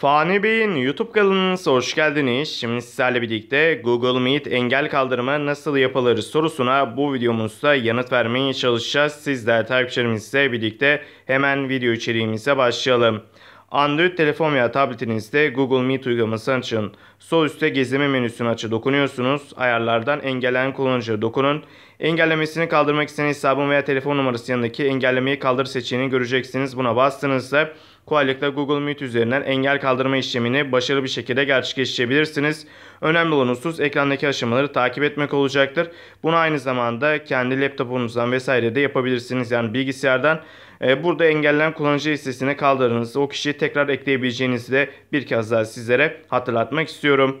Fani Bey'in YouTube kanalınıza hoş geldiniz. Şimdi sizlerle birlikte Google Meet engel kaldırma nasıl yapılır sorusuna bu videomuzda yanıt vermeye çalışacağız. Sizler takipçilerimizle birlikte hemen video içeriğimize başlayalım. Android telefon veya tabletinizde Google Meet uygulamasını açın. Sol üstte gezleme menüsünü açı dokunuyorsunuz. Ayarlardan engellen kullanıcı dokunun. Engellemesini kaldırmak isteyen hesabın veya telefon numarası yanındaki engellemeyi kaldır seçeneğini göreceksiniz. Buna bastığınızda Qualic'le Google Meet üzerinden engel kaldırma işlemini başarılı bir şekilde gerçekleştirebilirsiniz. Önemli olan husus ekrandaki aşamaları takip etmek olacaktır. Bunu aynı zamanda kendi laptopunuzdan vesaire de yapabilirsiniz. Yani bilgisayardan e, burada engellenen kullanıcı listesine kaldırdığınızda o kişiyi tekrar ekleyebileceğinizi de bir kez daha sizlere hatırlatmak istiyorum.